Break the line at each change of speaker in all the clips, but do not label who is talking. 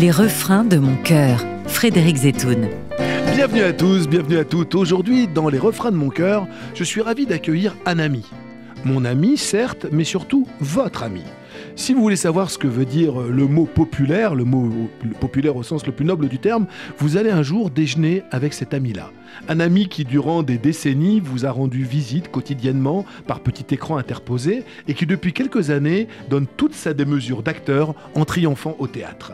Les refrains de mon cœur,
Frédéric Zetoun. Bienvenue à tous, bienvenue à toutes. Aujourd'hui, dans Les refrains de mon cœur, je suis ravi d'accueillir un ami. Mon ami, certes, mais surtout votre ami. Si vous voulez savoir ce que veut dire le mot populaire, le mot populaire au sens le plus noble du terme, vous allez un jour déjeuner avec cet ami-là. Un ami qui, durant des décennies, vous a rendu visite quotidiennement par petit écran interposé et qui, depuis quelques années, donne toute sa démesure d'acteur en triomphant au théâtre.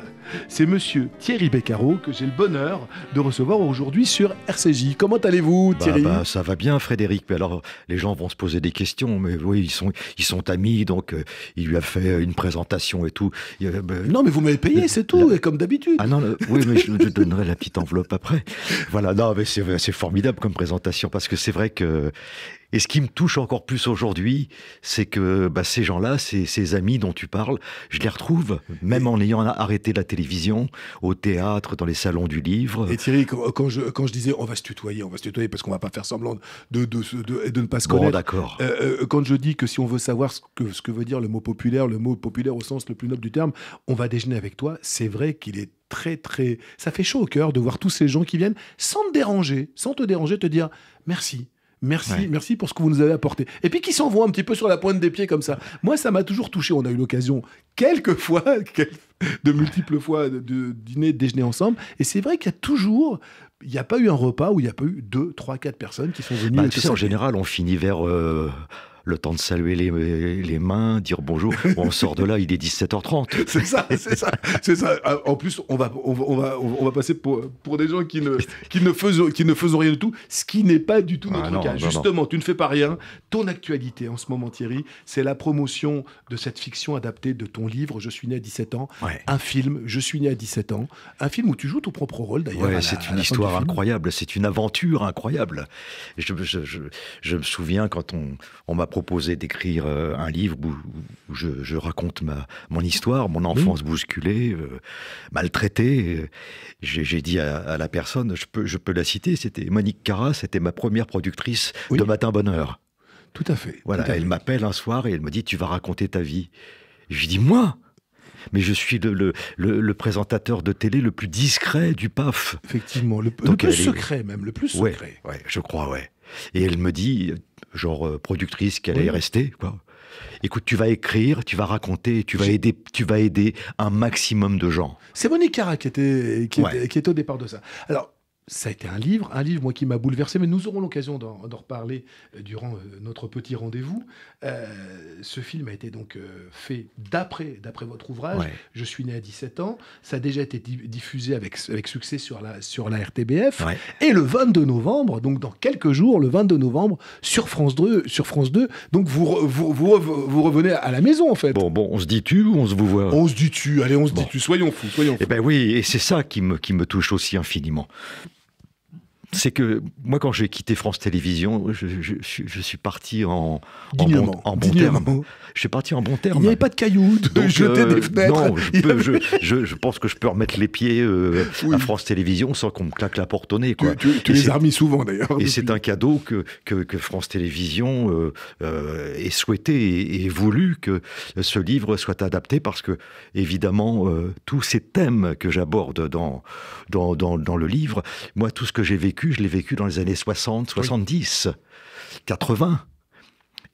C'est monsieur Thierry Beccaro que j'ai le bonheur de recevoir aujourd'hui sur RCJ. Comment allez-vous, bah, Thierry bah,
Ça va bien, Frédéric. Mais alors, les gens vont se poser des questions, mais oui, ils sont, ils sont amis, donc euh, il lui a fait une présentation et tout. Bah, non, mais vous m'avez payé, c'est
tout, et comme d'habitude. Ah non, oui, mais je, je,
donnerai la petite enveloppe après. Voilà, non, mais c'est c'est formidable comme présentation parce que c'est vrai que et ce qui me touche encore plus aujourd'hui, c'est que bah, ces gens-là, ces, amis dont tu parles, je les retrouve, même en ayant arrêté la télévision, au théâtre, dans les salons du livre.
Et Thierry, quand je, quand je disais on va se tutoyer, on va se tutoyer parce qu'on va pas faire semblant de, de ne pas se connaître. d'accord. Euh, euh, quand je dis que si on veut savoir ce que, ce que veut dire le mot populaire, le mot populaire au sens le plus noble du terme, on va déjeuner avec toi, c'est vrai qu'il est très très... Ça fait chaud au cœur de voir tous ces gens qui viennent sans te déranger, sans te déranger, te dire merci Merci, merci pour ce que vous nous avez apporté. Et puis qui s'envoie un petit peu sur la pointe des pieds comme ça. Moi, ça m'a toujours touché. On a eu l'occasion quelques fois, de multiples fois, de, dîner, de déjeuner ensemble. Et c'est vrai qu'il y a toujours il n'y a pas eu un repas où il n'y a pas eu deux, trois, quatre personnes qui sont venues. Bah, en
général, on finit vers euh, le temps de saluer les, les mains, dire bonjour. on sort de là, il est 17h30. c'est ça, c'est ça, c'est ça. Ah, en plus, on va, on va, on va,
passer pour, des gens qui ne, qui, ne faisons, qui ne rien du tout, ce qui n'est pas du tout ah notre cas. Justement, tu ne fais pas rien. Ton actualité en ce moment, Thierry, c'est la promotion de cette fiction adaptée de ton livre Je suis né à 17 ans, un film Je suis né à 17 ans, un film où tu joues ton propre rôle d'ailleurs. c'est une
histoire incroyable, c'est une aventure incroyable. Je, je, je, me souviens quand on, on m'a proposé d'écrire euh, un livre où je, raconte ma, mon histoire, mon enfance bousculée, euh, maltraitée. J'ai dit à, la personne, je peux, je peux la citer, c'était Monique Cara, c'était ma première productrice de Matin Bonheur. Tout à fait. Voilà, elle m'appelle un soir et elle me dit, tu vas raconter ta vie. J'ai je dis, moi mais je suis le, le, présentateur de télé le plus discret du PAF. Effectivement, le, plus secret même, le plus secret. Oui, ouais, je crois, ouais. Et elle me dit, genre euh, productrice qu'elle est restée, quoi. Écoute, tu vas écrire, tu vas raconter, tu vas aider, tu vas aider un maximum de gens.
C'est Monique Cara qui était, qui, qui était au départ de ça. Alors, ça a été un livre, un livre moi qui m'a bouleversé, mais nous aurons l'occasion d'en reparler euh, durant euh, notre petit rendez-vous. Euh, ce film a été donc fait d'après d'après votre ouvrage. Je suis né à 17 ans. Ça a déjà été diffusé avec, avec succès sur la, sur la RTBF. Et le 22 novembre, donc dans quelques jours, le 22 novembre, sur France 2, sur France 2 donc vous, vous, vous, revenez à la maison en fait. Bon, bon, on se
dit tu ou on se vous voit On se dit tu, allez, on se dit tu, soyons fous, soyons eh fous. Eh ben oui, et c'est ça qui me, qui me touche aussi infiniment c'est que moi, quand j'ai quitté France Télévisions, je, suis parti en, en bon, terme. Je suis parti en bon terme. Il n'y avait pas de cailloux, Donc, des euh, fenêtres. Non, je, pense que je peux remettre les pieds euh, à France Télévisions sans qu'on me claque la porte au nez. Tu, les as mis souvent d'ailleurs. Et c'est un cadeau que, que, France Télévisions euh, euh ait souhaité et, voulu que ce livre soit adapté parce que, évidemment, tous ces thèmes que j'aborde dans, dans le livre, moi, tout ce que j'ai vécu, je l'ai vécu dans les années 60, 70, 80.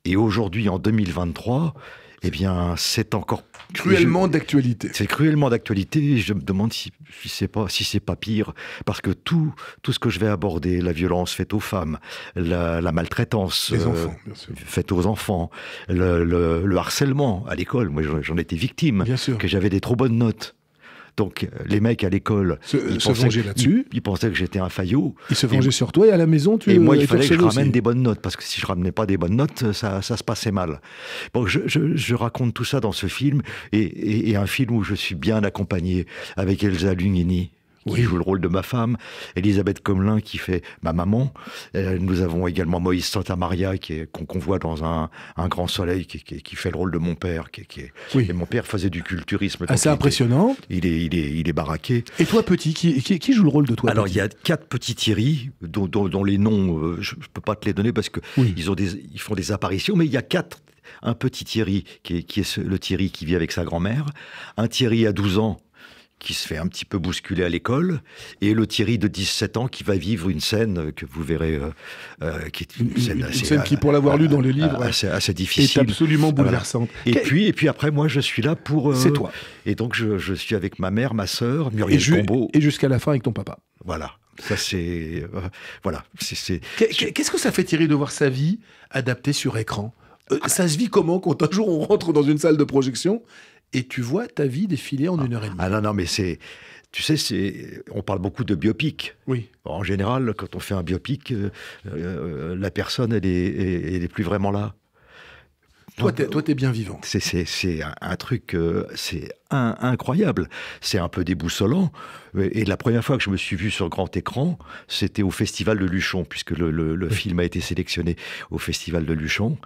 Et aujourd'hui, en 2023, eh bien, c'est encore cruellement d'actualité. C'est cruellement d'actualité. Je me demande si, si c'est pas si c'est pas pire parce que tout tout ce que je vais aborder, la violence faite aux femmes, la, maltraitance euh, faite aux enfants, le, le harcèlement à l'école. Moi, j'en étais victime. Bien Que j'avais des trop bonnes notes. Donc euh, les mecs à l'école, ils, euh, se vengeaient là-dessus. Ils, pensaient que j'étais un faillot. Ils se vengeaient sur
toi et à la maison, tu Et moi, il fallait que je ramène des
bonnes notes, parce que si je ramenais pas des bonnes notes, ça, ça se passait mal. je, raconte tout ça dans ce film, et, un film où je suis bien accompagné avec Elsa Lugnini qui joue le rôle de ma femme, Elisabeth Comelin qui fait ma maman. Euh, nous avons également Moïse Santamaria qu'on voit dans un, grand soleil qui, fait le rôle de mon père. Qui, qui oui. mon père faisait du culturisme. Assez impressionnant. Il est, il, est, il, est, baraqué. Et toi, petit, qui, joue le rôle de toi Alors, il y a quatre petits Thierry, dont, les noms, euh, je ne peux pas te les donner parce qu'ils ils font des apparitions, mais il y a quatre un petit Thierry, qui est, qui est, le Thierry qui vit avec sa grand-mère, un Thierry à 12 ans, qui se fait un petit peu bousculer à l'école, et le Thierry de 17 ans qui va vivre une scène que vous verrez, euh, euh, qui est une scène, une scène qui, pour l'avoir lu dans les livres, assez difficile, est absolument bouleversante. Et puis, et puis après, moi, je suis là pour. Euh, c'est toi. Et donc, je, suis avec ma mère, ma sœur, Muriel et Et jusqu'à la fin avec ton papa. Voilà. Ça, c'est. voilà. C'est, Qu'est-ce que ça fait, Thierry, de voir
sa vie adaptée sur écran Ça se vit comment quand un jour on rentre dans une salle de projection
et tu vois ta vie défiler en ah. une heure et demie. Ah non, non, mais c'est. Tu sais, c'est, on parle beaucoup de biopic. Oui. En général, quand on fait un biopic, euh, euh, la personne, elle est, plus vraiment là. Toi, t'es, es bien vivant. C'est, c'est, un, truc, euh, c'est incroyable. C'est un peu déboussolant. Et la première fois que je me suis vu sur grand écran, c'était au Festival de Luchon, puisque le, film a été sélectionné au Festival de Luchon.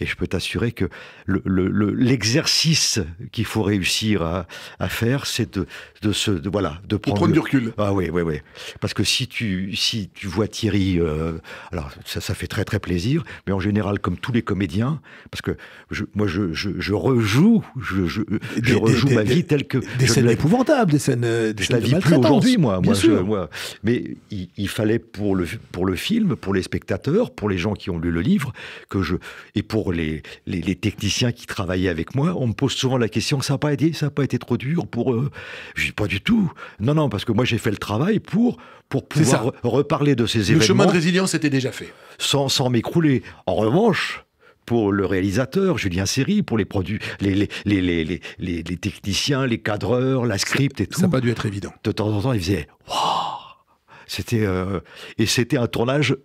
Et je peux t'assurer que l'exercice le, qu'il faut réussir à, faire, c'est de, se, de, voilà, de prendre, du recul. Ah oui, oui, oui. Parce que si tu, si tu vois Thierry, euh, alors ça, ça fait très très plaisir, mais en général, comme tous les comédiens, parce que moi je, rejoue, je, rejoue ma vie telle que des scènes
épouvantables, des scènes, euh, je la vis plus aujourd'hui, moi, moi,
Mais il, il, fallait pour le pour le film, pour les spectateurs, pour les gens qui ont lu le livre, que je et pour les, techniciens qui travaillaient avec moi, on me pose souvent la question ça n'a pas été, ça pas été trop dur pour eux Je dis pas du tout. Non, non, parce que moi j'ai fait le travail pour pour pouvoir reparler de ces événements. Le chemin de
résilience était déjà fait.
Sans m'écrouler. En revanche, pour le réalisateur, Julien Seri, pour les, produits, les, techniciens, les cadreurs, la script et tout. Ça n'a pas dû être évident. De temps en temps, il faisait Waouh C'était euh, Et c'était un tournage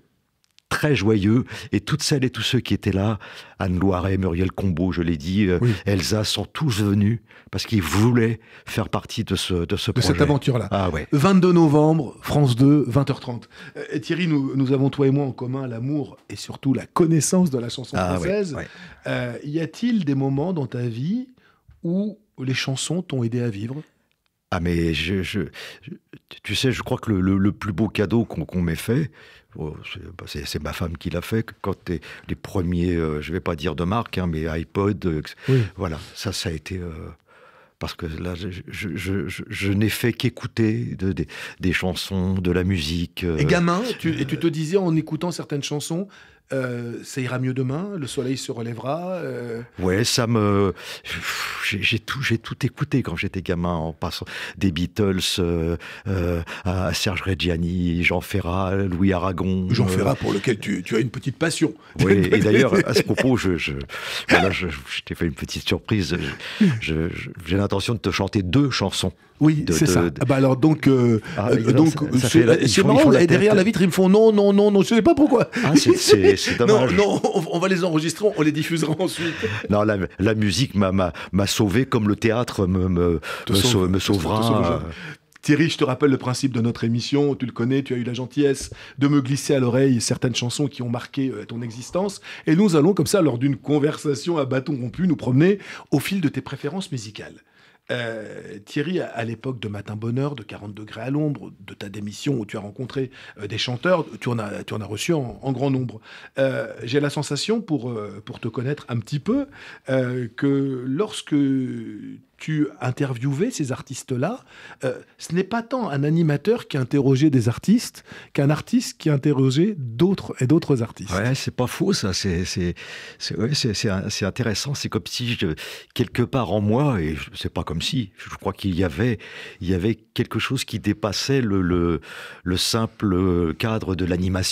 très joyeux. Et toutes celles et tous ceux qui étaient là, Anne Loiret, Muriel Combeau, je l'ai dit, euh, Elsa, sont tous venus parce qu'ils voulaient faire partie de ce, de ce de cette aventure-là. 22 ah novembre,
France 2, 20h30. Euh, Thierry, nous, avons, toi et moi, en commun l'amour et surtout la connaissance de la chanson ah française. Euh, y a-t-il des moments dans ta vie où les chansons t'ont aidé à vivre
ah mais je, je, tu sais, je crois que le, plus beau cadeau qu'on m'ait fait, oh, bah, c'est ma femme qui l'a fait, quand les premiers, je euh, je vais pas dire de marque, hein, mais iPod, euh, voilà, ça, ça a été... Euh, parce que là, je, je, n'ai fait qu'écouter des chansons, de la musique. et gamin, et tu te
disais en écoutant certaines chansons, euh, ça ira mieux demain, le soleil se relèvera. Euh.
Ouais, ça me. J'ai tout, tout écouté quand j'étais gamin, en passant des Beatles euh, à Serge Reggiani, Jean Ferrat, Louis Aragon. Jean Ferrat, pour
lequel tu, as une petite passion. Oui, et d'ailleurs, à ce propos,
je, je, je, t'ai fait une petite surprise. J'ai l'intention de te chanter deux chansons. Oui, c'est ça.
Ah bah alors donc, ah, donc c'est marrant. derrière la vitre, ils me font non, non, non, non. Je sais pas pourquoi. Ah, c'est non, non, on va les enregistrer, on les diffusera ensuite.
Non, la, musique m'a sauvé comme le théâtre me, sauvera. Thierry, je te rappelle le principe de notre
émission, tu le connais, tu as eu la gentillesse de me glisser à l'oreille certaines chansons qui ont marqué euh, ton existence, et nous allons comme ça, lors d'une conversation à bâton rompu, nous promener au fil de tes préférences musicales. Euh, Thierry, à, l'époque de Matin Bonheur, de 40 degrés à l'ombre, de ta démission où tu as rencontré euh, des chanteurs, tu en as, reçu en, grand nombre. Euh, j'ai la sensation, pour, pour te connaître un petit peu, que lorsque tu interviewais ces artistes-là, euh, ce n'est pas tant un animateur qui
interrogeait des artistes qu'un artiste qui interrogeait d'autres et d'autres artistes. Ouais, c'est pas faux ça, c'est c'est intéressant. C'est comme si quelque part en moi, et c'est pas comme si, je crois qu'il y avait il y avait quelque chose qui dépassait le le, le simple cadre de l'animation.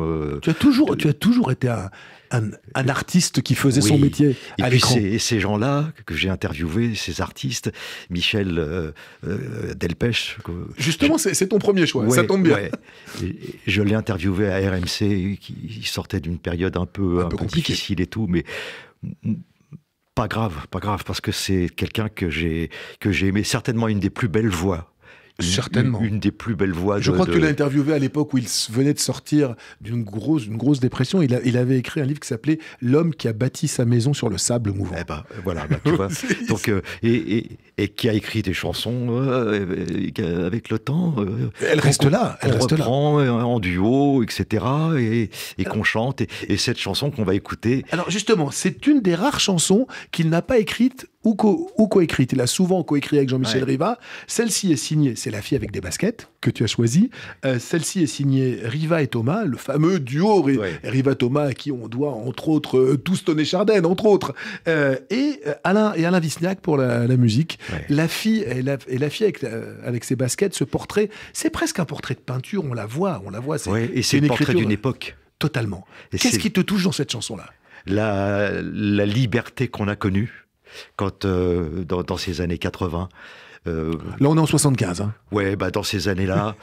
Euh. tu as toujours tu as toujours été un un, artiste qui faisait son métier. Et à puis ces, gens-là que j'ai interviewés, ces artistes, Michel euh, euh, Delpech. Justement, c'est ton premier choix, ça tombe bien. Je l'ai interviewé à RMC, qui sortait d'une période un peu, un, difficile et tout, mais pas grave, pas grave, parce que c'est quelqu'un que j'ai que j'ai aimé, certainement une des plus belles voix Certainement. Une, des plus belles voix. Je crois que tu l'as
interviewé à l'époque où il venait de sortir d'une grosse, une grosse dépression. Il, il avait écrit un livre qui s'appelait L'homme qui a bâti sa maison sur le sable mouvant. Eh ben,
euh, voilà, bah, Donc, euh, et, qui a écrit des chansons euh, avec le temps. elle reste là. Elle on reprend en duo, etc. Et, qu'on chante. et cette chanson qu'on va écouter.
Alors justement, c'est une des rares chansons qu'il n'a pas écrite ou, co écrite Il a souvent coécrit avec Jean-Michel Riva. Celle-ci est signée, c'est la fille avec des baskets que tu as choisie. Euh, celle-ci est signée Riva et Thomas, le fameux duo Riva-Thomas à qui on doit entre autres tous euh, Touston et entre autres. Euh, et Alain et Alain Visniac pour la, musique. La fille et la, fille avec, ses baskets, ce portrait, c'est presque un portrait de peinture. On la voit, on la voit. et c'est un portrait d'une époque. Totalement. Qu'est-ce qui te touche dans cette chanson-là
la liberté qu'on a connue, quand, euh, dans, ces années 80. Euh, là, on est en 75. Hein. Ouais, bah dans ces années-là,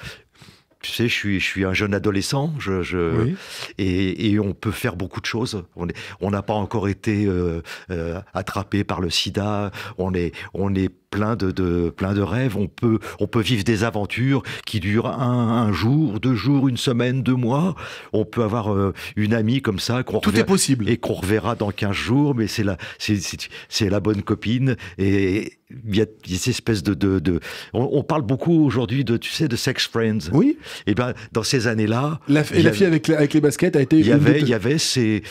tu sais, je suis, je suis un jeune adolescent, je, je et, et, on peut faire beaucoup de choses. On n'a pas encore été euh, euh, attrapé par le sida, on est, on est plein de, de, plein de rêves, on peut, on peut vivre des aventures qui durent un, jour, deux jours, une semaine, deux mois. On peut avoir euh, une amie comme ça. Tout est possible. Et qu'on reverra dans 15 jours, mais c'est la, c'est la bonne copine. Et il y a cette espèce de... de, on, on parle beaucoup aujourd'hui de, tu sais, de sex friends. Oui. Et eh bien, dans ces années-là. La, et la fille
avec, avec, les baskets a été. Il y avait, il
y avait ces,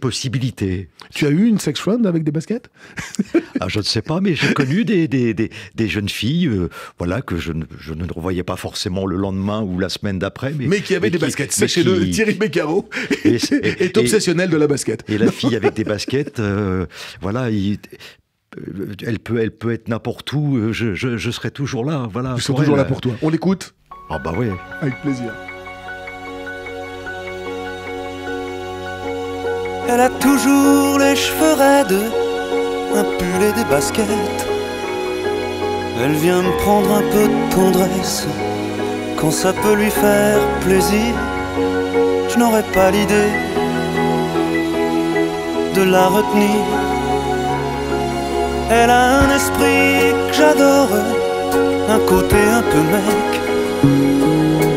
possibilités. Tu as
eu une sex friend avec des baskets
ah, Je ne sais pas, mais j'ai connu des, des, jeunes filles euh, voilà, que je ne, je revoyais pas forcément le lendemain ou la semaine d'après. Mais, qui avaient des baskets. Sachez-le, Thierry Beccaro et, est obsessionnel de la basket. Et la fille avec des baskets, euh, voilà, euh, elle peut, elle peut être n'importe où. Je, serai toujours là. Voilà. sont toujours là pour toi. On l'écoute. Ah bah oui. Avec plaisir. Elle a toujours les cheveux raides, un pull et des baskets. Elle vient me prendre un peu de tendresse quand ça peut lui faire plaisir. Je n'aurais pas l'idée de la retenir. Elle a un esprit que j'adore, un côté un peu mec.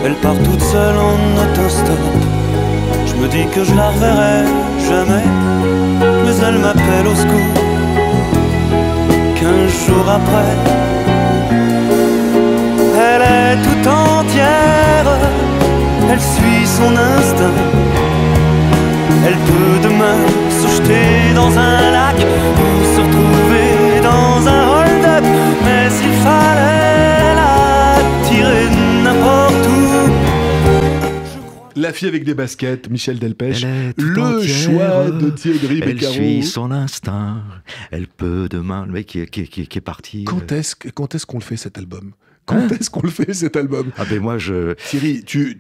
Elle part toute seule en autostop. Je me dis que je la reverrai jamais, mais elle m'appelle au secours. Quinze jours après, elle est tout entière. Elle suit son instinct. Elle peut demain se jeter dans un lac ou se retrouver dans un
La fille avec des baskets, Michel Delpech. Le choix de Thierry Beccaro. Elle suit son
instinct, elle peut demain, le mec qui, est parti. Euh.
Quand est-ce qu'on le fait cet album
quand hein est-ce qu'on le fait cet album Ah ben moi je. Thierry, tu,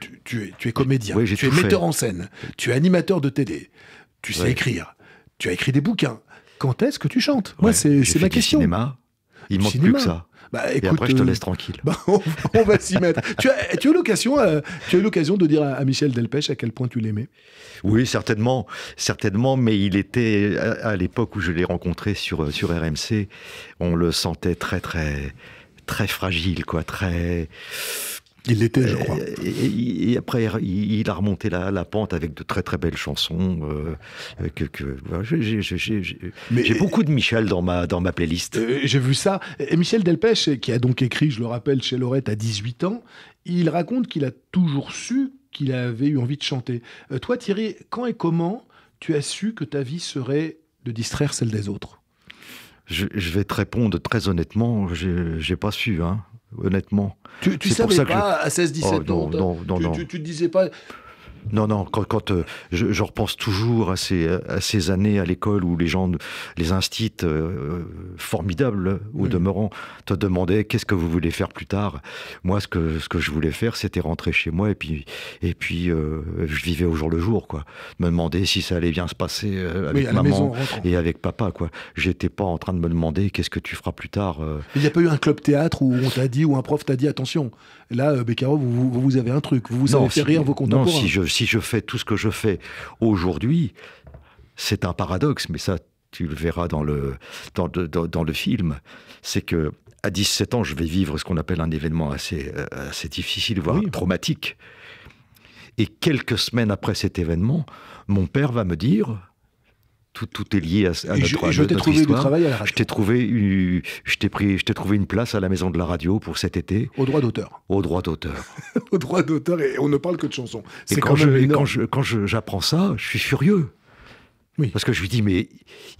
es, comédien, tu es metteur en
scène, tu es animateur de télé, tu sais écrire, tu as écrit des bouquins. Quand est-ce que tu chantes Moi c'est ma question.
Cinéma. Il manque plus que ça. Bah, et après, je te euh, laisse tranquille.
Bah, on, va s'y mettre. tu as, tu l'occasion, euh, tu as eu l'occasion de dire à, Michel Delpech à quel point tu l'aimais.
Oui, certainement, certainement. Mais il était à, l'époque où je l'ai rencontré sur euh, sur RMC, on le sentait très très très fragile, quoi, très il l'était, je crois. Et, après, il, a remonté la, pente avec de très très belles chansons. j'ai beaucoup de Michel dans ma, dans ma playlist.
Euh, j'ai vu ça. Et Michel Delpech, qui a donc écrit, je le rappelle, chez Lorette à 18 ans, il raconte qu'il a toujours su qu'il avait eu envie de chanter. Euh, toi, Thierry, quand et comment tu as su que ta vie serait
de distraire celle des autres je, vais te répondre très honnêtement, Je n'ai pas su. Hein honnêtement. Tu, ne savais pas à 16-17 ans non, non, non, tu, ne
te disais pas,
non, non, quand, euh, je, repense toujours à ces, années à l'école où les gens, les instits euh, euh, formidables ou demeurant, te demandaient qu'est-ce que vous voulez faire plus tard. Moi, ce que, je voulais faire, c'était rentrer chez moi et puis, et puis je vivais au jour le jour, quoi. Me demander si ça allait bien se passer avec maman et avec papa, quoi. J'étais pas en train de me demander qu'est-ce que tu feras plus tard.
Il n'y a pas eu un club théâtre où on t'a dit, ou un prof t'a dit, attention, Là, euh, Beccaro, vous, avez un truc, vous, vous avez fait rire vos contemporains. Non, si je,
si je fais tout ce que je fais aujourd'hui, c'est un paradoxe, mais ça, tu le verras dans le, dans, le film, c'est que à 17 ans, je vais vivre ce qu'on appelle un événement assez, euh, assez difficile, voire traumatique. Et quelques semaines après cet événement, mon père va me dire, tout, tout, est lié à, notre, je, t'ai trouvé Du travail à la radio. Je t'ai trouvé, euh, je t'ai pris, je t'ai trouvé une place à la maison de la radio pour cet été. Au droit d'auteur. Au droit d'auteur.
Au droit d'auteur et on ne parle que de chansons. Et quand, je, quand,
je, quand je, j'apprends ça, je suis furieux. Oui. Parce que je lui dis, mais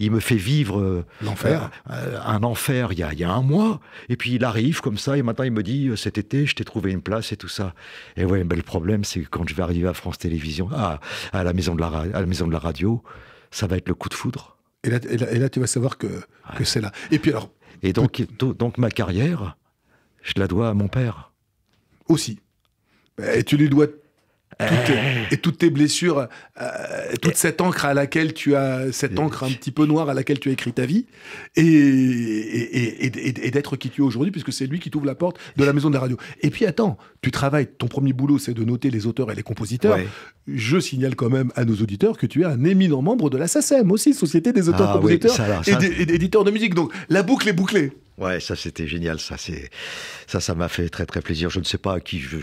il me fait vivre euh, l'enfer, euh, un enfer il y, a, il y, a, un mois. Et puis il arrive comme ça, et maintenant il me dit, cet été, je t'ai trouvé une place et tout ça. Et ouais, ben, le problème, c'est que quand je vais arriver à France Télévisions, à, à, la, maison de la, à la maison de la radio, ça va être le coup de foudre. Et là, tu vas savoir que, c'est là. Et puis alors. Et donc, donc ma carrière, je la dois à mon père. Aussi.
Et tu lui dois et toutes tes blessures, euh, toute cette encre à laquelle tu as, cette encre un petit peu noire à laquelle tu as écrit ta vie, et, et, d'être qui tu es aujourd'hui, puisque c'est lui qui t'ouvre la porte de la maison de la radio. Et puis attends, tu travailles, ton premier boulot c'est de noter les auteurs et les compositeurs. Je signale quand même à nos auditeurs que tu es un éminent membre de la SACEM aussi, Société des auteurs-compositeurs ah et d'éditeurs de musique. Donc
la boucle est bouclée. Ouais, ça c'était génial, ça c'est ça ça m'a fait très très plaisir. Je ne sais pas à qui je,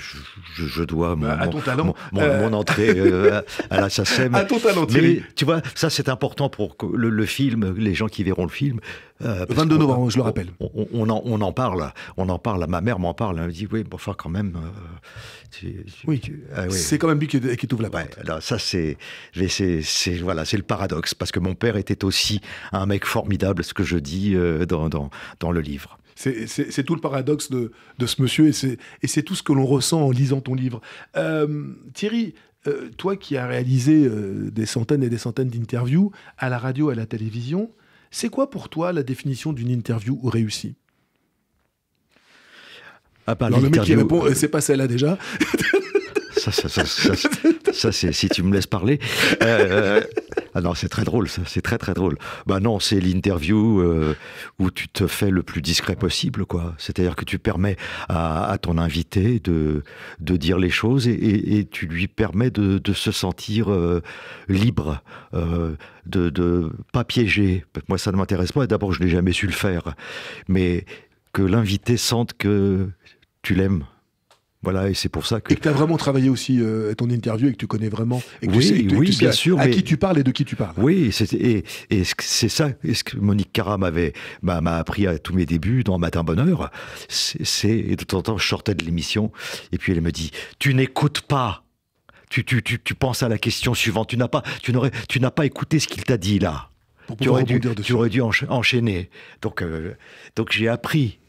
je, dois bah, mon, Mon, entrée euh, à la SACEM. À talent, tu vois, ça c'est important pour le, film, les gens qui verront le film, 22 euh, novembre, je le rappelle. On, on, en, parle, on en parle, ma mère m'en parle, elle me dit, oui, bon, enfin quand même... Euh, ah oui, c'est quand même lui qui, qui t'ouvre la porte. ça, c'est voilà, le paradoxe, parce que mon père était aussi un mec formidable, ce que je dis euh, dans, le livre.
C'est tout le paradoxe de, ce monsieur et c'est tout ce que l'on ressent en lisant ton livre. Thierry, toi qui as réalisé des centaines et des centaines d'interviews à la radio, à la télévision, c'est quoi pour toi la définition d'une interview
réussie ah, pas le qui répond, euh, eh, c'est
pas celle-là déjà.
ça, c'est si tu me laisses parler. Euh, euh, ah non, c'est très drôle, ça, c'est très très drôle. Bah non, c'est l'interview euh, où tu te fais le plus discret possible, quoi. C'est-à-dire que tu permets à, ton invité de, de dire les choses et, tu lui permets de, se sentir libre, de, de pas piéger Moi, ça ne m'intéresse pas. D'abord, je n'ai jamais su le faire, mais que l'invité sente que tu l'aimes. Voilà, et c'est pour ça
que. tu as vraiment travaillé aussi euh, ton interview et que tu connais vraiment. Et bien à, sûr.
qui tu parles et de qui tu parles. Oui, et, c'est ça et ce que Monique Cara m'avait m'a appris à tous mes débuts dans Matin Bonheur. C'est et de temps en temps, je sortais de l'émission et puis elle me dit "Tu n'écoutes pas." Tu, tu, tu, tu penses à la question suivante. Tu n'as pas, tu n'aurais, pas écouté ce qu'il t'a dit là. Tu aurais, dû, tu aurais, dû, enchaîner. Donc, euh, donc j'ai appris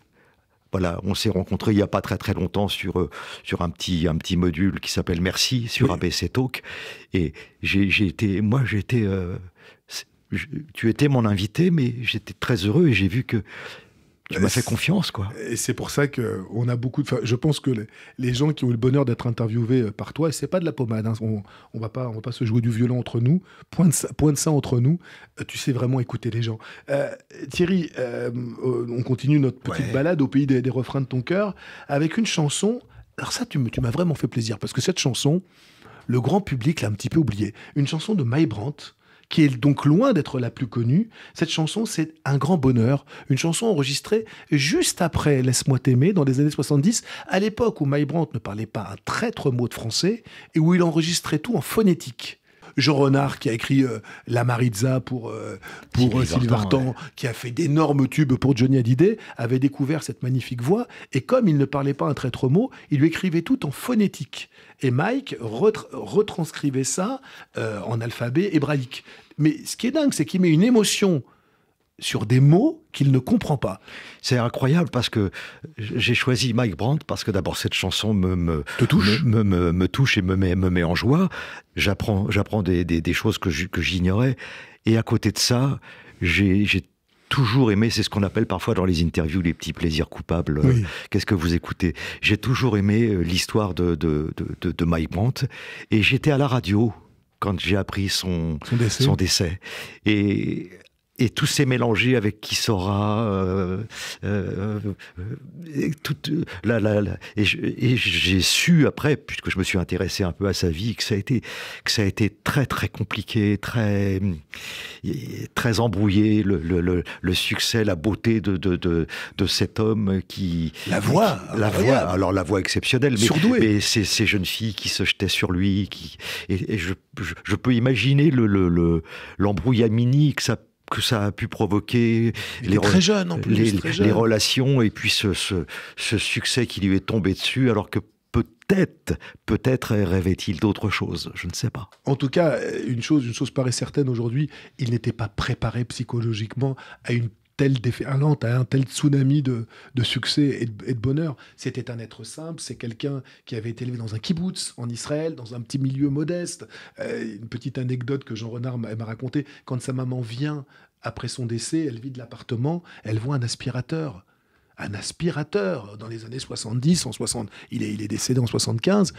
voilà, on s'est rencontré il n'y a pas très très longtemps sur, euh, sur un, petit, un petit module qui s'appelle Merci sur ABC Talk. Et j'ai été, moi j'étais, euh, tu étais mon invité, mais j'étais très heureux et j'ai vu que tu m'as fait confiance, quoi.
Et c'est pour ça que on a beaucoup de. je pense que les, gens qui ont eu le bonheur d'être interviewés euh, par toi, et c'est pas de la pommade. Hein, on, on va pas, on va pas se jouer du violon entre nous. Point de ça, point de ça entre nous. Euh, tu sais vraiment écouter les gens. Euh, Thierry, on continue notre petite balade au pays des, refrains de ton cœur avec une chanson. Alors ça, tu, tu m'as vraiment fait plaisir parce que cette chanson, le grand public l'a un petit peu oubliée. Une chanson de Maï Brandt qui est donc loin d'être la plus connue, cette chanson, c'est un grand bonheur. Une chanson enregistrée juste après Laisse-moi t'aimer, dans les années 70, à l'époque où Mike Brandt ne parlait pas un traître mot de français et où il enregistrait tout en phonétique. Jean Renard qui a écrit euh, La Maritza pour, euh, pour euh, qui a fait d'énormes tubes pour Johnny Hallyday, avait découvert cette magnifique voix. Et comme il ne parlait pas un traître mot, il lui écrivait tout en phonétique. Et Mike retranscrivait ça en alphabet hébraïque.
Mais ce qui est dingue, c'est qu'il met une émotion sur des mots qu'il ne comprend pas. C'est incroyable parce que j'ai choisi Mike Brandt parce que d'abord cette chanson me, touche, et me met, me en joie. J'apprends, des, choses que j'ignorais. Et à côté de ça, j'ai toujours aimé, c'est ce qu'on appelle parfois dans les interviews les petits plaisirs coupables. Qu'est-ce que vous écoutez J'ai toujours aimé euh, l'histoire de, de, Mike Brandt et j'étais à la radio quand j'ai appris son, décès. son, décès. Et et tout s'est mélangé avec qui sera... Euh, euh, euh, et tout là, euh, là, et j'ai su après puisque je me suis intéressé un peu à sa vie que ça a été que ça a été très très compliqué très très embrouillé le, le, le, succès la beauté de de, de de, cet homme qui la voix la voix alors la voix exceptionnelle mais, mais ces, ces, jeunes filles qui se jetaient sur lui qui et, je, je, peux imaginer le l'embrouillamini que ça que ça a pu provoquer les, très relations et puis ce, succès qui lui est tombé dessus alors que peut-être, peut-être rêvait-il d'autre chose, je ne sais pas.
En tout cas, une chose, une chose paraît certaine aujourd'hui, il n'était pas préparé psychologiquement à une tel défi un, un tel tsunami de, succès et de, bonheur. C'était un être simple, c'est quelqu'un qui avait été élevé dans un kibbutz en Israël, dans un petit milieu modeste. Euh, une petite anecdote que Jean Renard m'a racontée, quand sa maman vient après son décès, elle vide l'appartement, elle voit un aspirateur un aspirateur dans les années 70, en 60. Il est, il est décédé en 75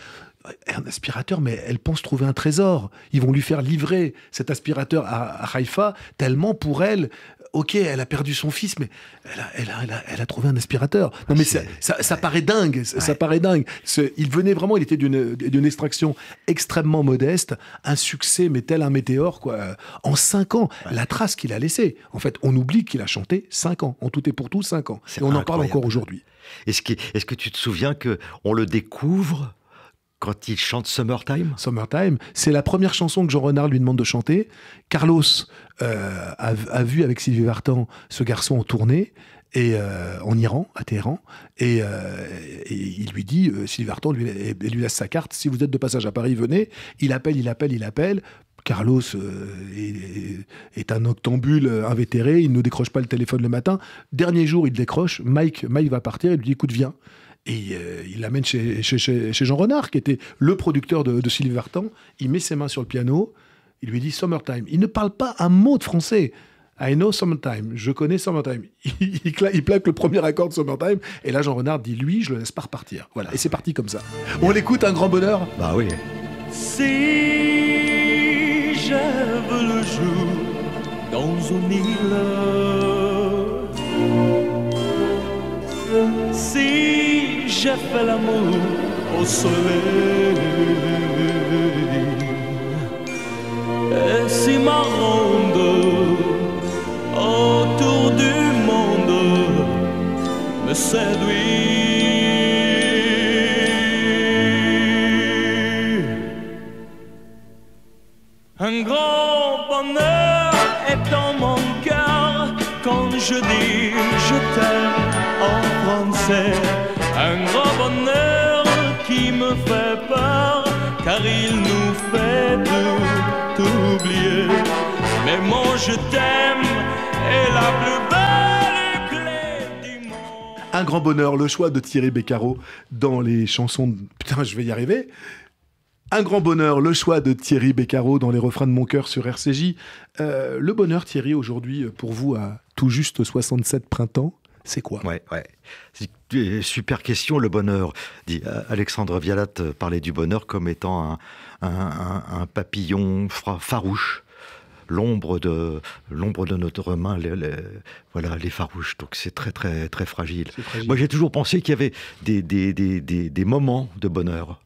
un aspirateur, mais elle pense trouver un trésor. Ils vont lui faire livrer cet aspirateur à, Haïfa, tellement pour elle, ok, elle a perdu son fils, mais elle a, trouvé un aspirateur. Non, mais ça, paraît dingue, ça paraît dingue. il venait vraiment, il était d'une extraction extrêmement modeste, un succès, mais tel un météore, quoi. Euh, en cinq ans, la trace qu'il a laissée. En fait, on oublie qu'il a chanté cinq ans, en tout et pour tout, cinq
ans. Et on en parle encore aujourd'hui. Est-ce que, est que tu te souviens que on le découvre quand il chante Summertime Summertime, c'est la première chanson que Jean Renard lui demande de chanter.
Carlos euh, a, vu avec Sylvie Vartan ce garçon en tournée et euh, en Iran, à Téhéran, et, euh, il lui dit, Sylvie Vartan lui, laisse sa carte, si vous êtes de passage à Paris, venez. Il appelle, il appelle, il appelle. Carlos est, un octambule invétéré, il ne décroche pas le téléphone le matin. Dernier jour, il décroche, Mike, Mike va partir, il lui dit, écoute, viens. Et euh, il l'amène chez, Jean Renard, qui était le producteur de, de Sylvie Vartan. Il met ses mains sur le piano. Il lui dit Summertime. Il ne parle pas un mot de français. I know Summertime, je connais Summertime. Il, il, plaque le premier accord de Summertime, et là Jean Renard dit lui, je le laisse pas repartir. Voilà, et c'est parti comme ça. On l'écoute, un grand bonheur Bah oui.
Si j'avais le jour dans une île, si j'ai fait l'amour au soleil. Et si ma ronde autour du monde me séduit, un grand bonheur est dans mon cœur quand je dis je t'aime en français un grand bonheur qui me fait peur, car il nous fait tout, oublier. Mais mon je t'aime est la plus
belle clé du monde. Un grand bonheur, le choix de Thierry Beccaro dans les chansons. De... Putain, je vais y arriver. Un grand bonheur, le choix de Thierry Beccaro dans les refrains de mon cœur sur RCJ. Euh, le bonheur, Thierry, aujourd'hui, pour vous, à tout juste 67 printemps
c'est quoi Ouais, ouais. Euh, super question, le bonheur. Dit euh, Alexandre Vialat euh, parlait du bonheur comme étant un, un, papillon farouche. L'ombre de l'ombre de notre main, les, voilà, les farouches. Donc c'est très très très fragile. Moi j'ai toujours pensé qu'il y avait des, des, moments de bonheur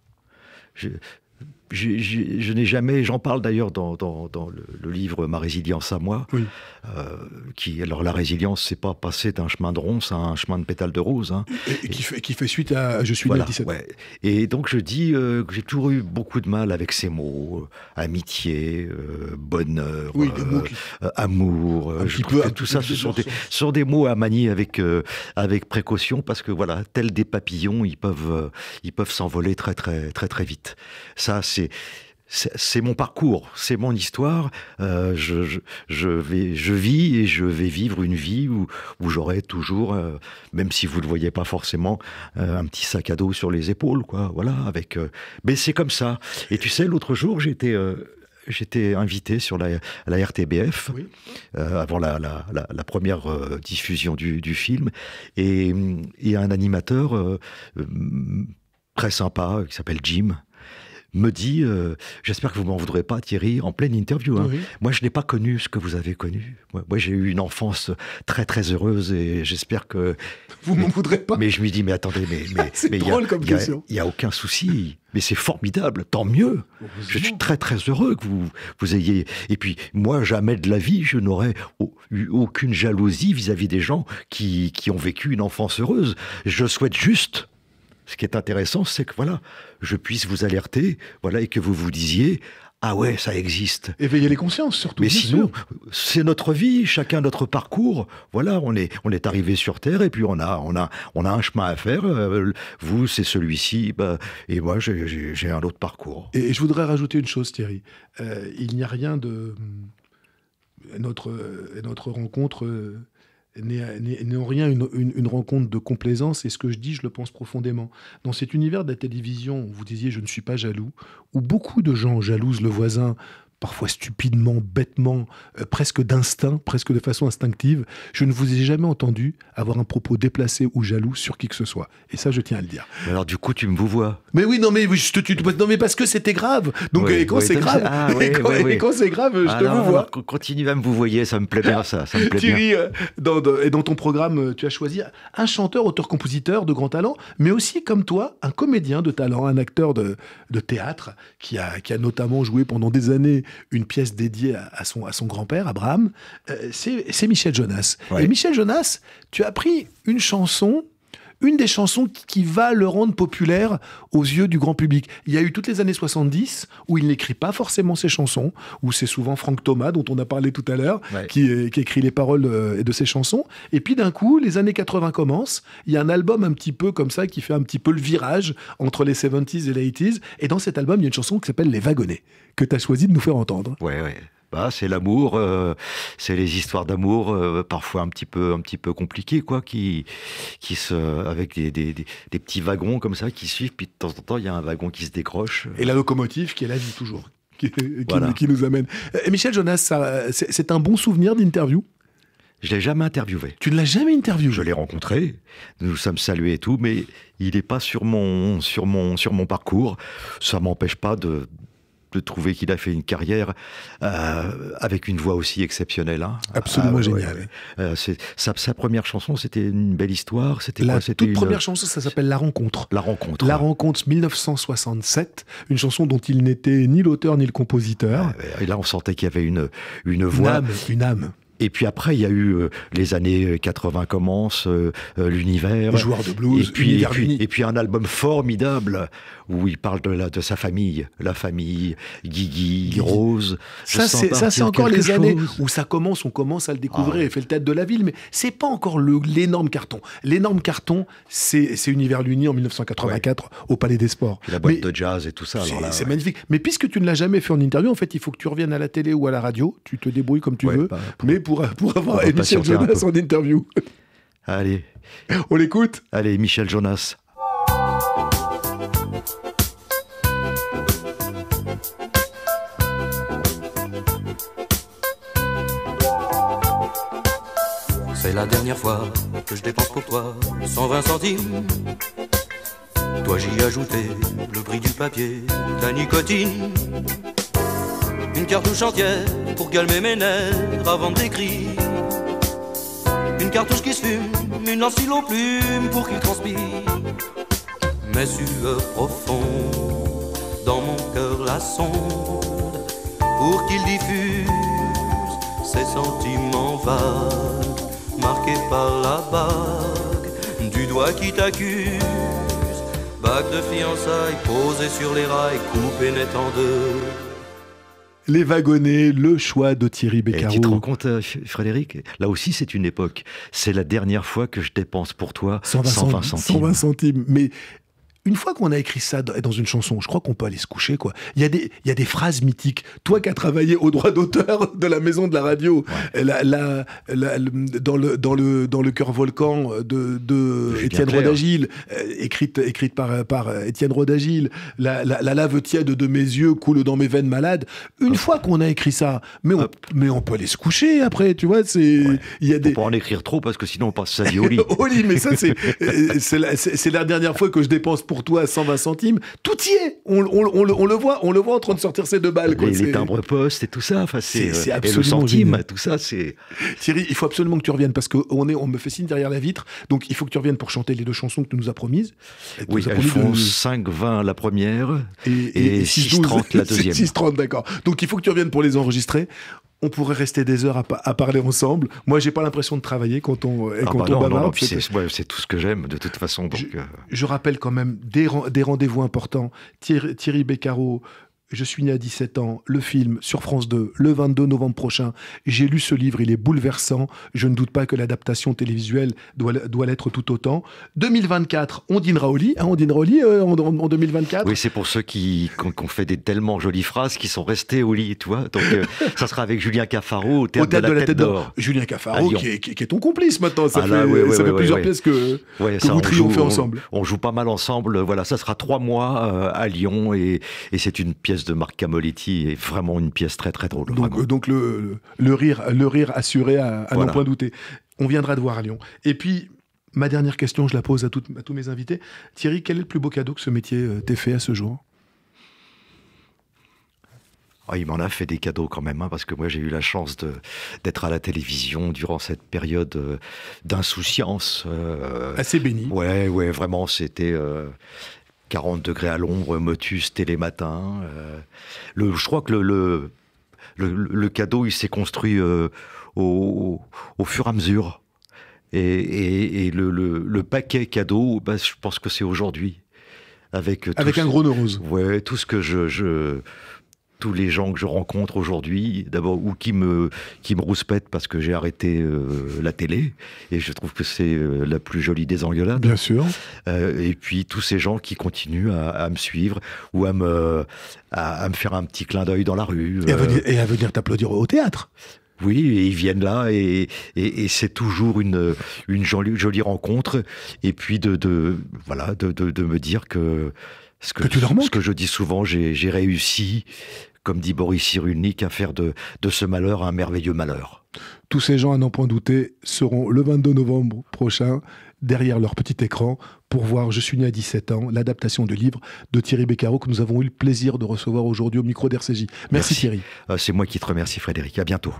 je n'ai jamais, j'en parle d'ailleurs dans, le, livre Ma résilience à moi, euh, qui, alors la résilience, c'est pas passer d'un chemin de ronce à un chemin de pétale de rose. Hein. Et, qui, fait,
qui, fait, suite à Je suis voilà, 17
Et donc je dis euh, que j'ai toujours eu beaucoup de mal avec ces mots, euh, amitié, bonheur, amour, tout ça, ce sont des, sont des, mots à manier avec, avec précaution, parce que voilà, tels des papillons, ils peuvent ils peuvent s'envoler très très très très vite. Ça, c'est c'est mon parcours, c'est mon histoire. Euh, je, vais, je vis et je vais vivre une vie où, où j'aurai toujours, euh, même si vous ne le voyez pas forcément, euh, un petit sac à dos sur les épaules, quoi. Voilà, avec. mais c'est comme ça. Et tu sais, l'autre jour, j'étais. J'étais invité sur la, RTBF avant la, première diffusion du, film et, et un animateur très sympa qui s'appelle Jim me dit euh, J'espère que vous m'en voudrez pas, Thierry, en pleine interview. Hein. Moi, je n'ai pas connu ce que vous avez connu. Moi, j'ai eu une enfance très, très heureuse et j'espère que. Vous m'en voudrez pas. Mais je me dis Mais attendez, mais. c'est drôle comme question. Il n'y a, aucun souci. Mais c'est formidable, tant mieux. Je suis très très heureux que vous, vous ayez. Et puis moi, jamais de la vie, je n'aurais eu aucune jalousie vis-à-vis des gens qui, qui ont vécu une enfance heureuse. Je souhaite juste ce qui est intéressant, c'est que voilà, je puisse vous alerter, voilà, et que vous vous disiez. Ah ouais, ça existe.
Éveiller les consciences surtout. Mais sinon,
euh, c'est notre vie, chacun notre parcours. Voilà, on est on est arrivé sur terre et puis on a on a on a un chemin à faire. Euh, vous, c'est celui-ci, bah, et moi j'ai un autre parcours. Et je voudrais
rajouter une chose, Thierry. Euh, il n'y a rien de notre notre rencontre n'ont rien une, rencontre de complaisance, et ce que je dis, je le pense profondément. Dans cet univers de la télévision, vous disiez, je ne suis pas jaloux, où beaucoup de gens jalousent le voisin parfois stupidement, bêtement, euh, presque d'instinct, presque de façon instinctive. Je ne vous ai jamais entendu avoir un propos déplacé ou jaloux sur qui que ce soit. Et ça, je tiens à le dire.
Alors du coup, tu me vous vois.
Mais oui, non, mais je te Non, mais parce que c'était grave. Donc et quand c'est grave, quand, c'est grave, je
te continue à me vous voyez, ça me plaît bien ça. Thierry, euh, Dans,
et dans ton programme, euh, tu as choisi un chanteur, auteur-compositeur de grand talent, mais aussi comme toi, un comédien de talent, un acteur de, de théâtre qui a, qui a notamment joué pendant des années une pièce dédiée à, son, grand-père, Abraham, euh, c'est Michel Jonas. Et Michel Jonas, tu as pris une chanson une des chansons qui va le rendre populaire aux yeux du grand public. Il y a eu toutes les années 70 où il n'écrit pas forcément ses chansons, où c'est souvent Franck Thomas, dont on a parlé tout à l'heure, euh, qui, écrit les paroles euh, de, ses chansons. Et puis d'un coup, les années 80 commencent, il y a un album un petit peu comme ça qui fait un petit peu le virage entre les 70s et les 80s. Et dans cet album, il y a une chanson qui s'appelle Les Wagonnets, que tu as choisi de nous faire entendre.
Ouais, ouais. Bah, c'est l'amour, euh, c'est les histoires d'amour euh, parfois un petit peu, un petit peu compliquées, quoi, qui, qui se, avec des, des, des, petits wagons comme ça qui suivent, puis de temps en temps il y a un wagon qui se décroche. Et
la locomotive qui est là vie toujours, qui, qui, qui nous amène. Et eh, Michel Jonas,
c'est un bon souvenir d'interview je l'ai jamais interviewé. Tu ne l'as jamais interviewé Je l'ai rencontré, nous nous sommes salués et tout, mais il n'est pas sur mon, sur, mon, sur mon parcours. Ça m'empêche pas de, de trouver qu'il a fait une carrière euh, avec une voix aussi exceptionnelle. Hein. Absolument ah, génial euh, sa, première chanson, c'était une belle histoire. C'était la toute première chanson, ça s'appelle La Rencontre. La Rencontre. La Rencontre 1967,
une chanson dont il n'était ni l'auteur ni le compositeur.
Et là, on sentait qu'il y avait une, une voix. Une âme. Et puis après, il y a eu euh, les années 80 euh, commence, euh, l'univers. Joueur de blues. Et puis, et puis, un album formidable où il parle de, de sa famille, la famille, Guigui, Rose. Ça, c'est, ça, c'est encore les années
où ça commence, on commence à le découvrir ah et fait le tête de la ville, mais c'est pas encore l'énorme carton. L'énorme carton, c'est, Univers Luni en 1984 au Palais des Sports.
la boîte de jazz et tout ça. C'est,
magnifique. Mais puisque tu ne l'as jamais fait en interview, en fait, il faut que tu reviennes à la télé ou à la radio, tu te débrouilles comme tu veux. Bah, mais pour pour, avoir Michel Jonas en interview.
Allez. On l'écoute Allez, Michel Jonas. C'est la dernière fois que je dépense pour toi 120 centimes. Toi j'y ajouté le prix du papier, ta la nicotine. Une cartouche entière pour calmer mes nerfs avant d'écrire. Une cartouche qui se fume, une lance aux plumes pour qu'il transpire. Mes sueurs profondes dans mon cœur la sonde pour qu'il diffuse ses sentiments vagues marqués par la bague du doigt qui t'accuse. Bague de fiançailles posée sur les rails, coupée net en deux
les Wagonnets, le choix de Thierry
Beccaro. Et tu te rends compte, euh, Frédéric Là aussi, c'est une époque. C'est la dernière fois que je dépense pour toi 120, 120 centimes. 120
centimes. Mais une fois qu'on a écrit ça dans une chanson, je crois qu'on peut aller se coucher, quoi. Il y a des, il y a des phrases mythiques. Toi qui as travaillé au droit d'auteur de la maison de la radio, la, la, dans le, dans le, dans le cœur volcan de, de Étienne Rodagil, euh, écrite, écrite par, par euh, Étienne Rodagil, la, lave tiède de mes yeux coule dans mes veines malades. Une fois qu'on a écrit ça, mais on, mais on peut aller se coucher après, tu vois, c'est, il y a on des.
On peut en écrire trop parce que sinon on passe sa vie au lit. au lit, mais ça, euh,
c'est, c'est la, dernière fois que je dépense pour pour toi à 120 centimes. Tout y est. On, on, le voit, on le voit en train de sortir ses deux balles. Quoi. Les, les timbres
postes et tout ça. c'est euh, absolument
tout ça. C'est Thierry, il faut absolument que tu reviennes parce qu'on est, on me fait signe derrière la vitre. Donc il faut que tu reviennes pour chanter les deux chansons que tu nous as promises. oui, elles font de...
20 la première et, 6, et la deuxième.
30, d'accord. Donc il faut que tu reviennes pour les enregistrer on pourrait rester des heures à, parler ensemble. Moi, j'ai pas l'impression de travailler quand on, et dans quand
c'est tout ce que j'aime de toute façon. Je, euh.
rappelle quand même des, rendez-vous importants. Thierry, Thierry Beccaro, je suis né à 17 ans, le film sur France 2, le 22 novembre prochain. J'ai lu ce livre, il est bouleversant. Je ne doute pas que l'adaptation télévisuelle doit, doit l'être
tout autant. 2024,
on dînera au lit. on dînera au lit en, 2024.
Oui, c'est pour ceux qui, ont, fait des tellement jolies phrases qui sont restés au lit, tu vois. Donc, euh, ça sera avec Julien Cafaro au théâtre, de, la Tête d'Or. Julien Cafaro qui, est, ton
complice maintenant. Ça ah fait, plusieurs pièces que, que vous on ensemble.
On, joue pas mal ensemble. Voilà, ça sera trois mois euh, à Lyon et, et c'est une pièce de Marc Camoletti est vraiment une pièce très très drôle.
Donc, le, rire, le rire assuré à, à n'en point douter. On viendra de voir à Lyon. Et puis, ma dernière question, je la pose à, tous mes invités. Thierry, quel est le plus beau cadeau que ce métier euh, t'ait fait à ce jour
ah, il m'en a fait des cadeaux quand même, hein, parce que moi j'ai eu la chance d'être à la télévision durant cette période euh, d'insouciance. Euh, Assez béni. Ouais, ouais, vraiment, c'était. 40 degrés à l'ombre, Motus, Télématin. Euh, le, je crois que le, le, cadeau, il s'est construit euh, au, au, fur et à mesure. Et, le, paquet cadeau, bah, je pense que c'est aujourd'hui. Avec, euh, avec un gros nez rose. Ouais, tout ce que je tous les gens que je rencontre aujourd'hui, d'abord, ou qui me, qui me rouspètent parce que j'ai arrêté euh, la télé, et je trouve que c'est euh, la plus jolie des engueulades. Bien sûr. Euh, et puis tous ces gens qui continuent à, me suivre ou à me, à, me faire un petit clin d'œil dans la rue. Et à venir, et t'applaudir au théâtre. Oui, et ils viennent là et, et, c'est toujours une, une jolie, rencontre. Et puis de, voilà de, de, me dire que ce que, ce que je dis souvent, j'ai réussi comme dit Boris Cyrulnik, à faire de, ce malheur un merveilleux malheur.
Tous ces gens, à n'en point douter, seront le 22 novembre prochain derrière leur petit écran pour voir Je suis né à 17 ans, l'adaptation du livre de Thierry Beccaro que nous avons eu le plaisir de recevoir aujourd'hui au micro d'RCJ. Merci, Thierry.
Euh, c'est moi qui te remercie Frédéric. À bientôt.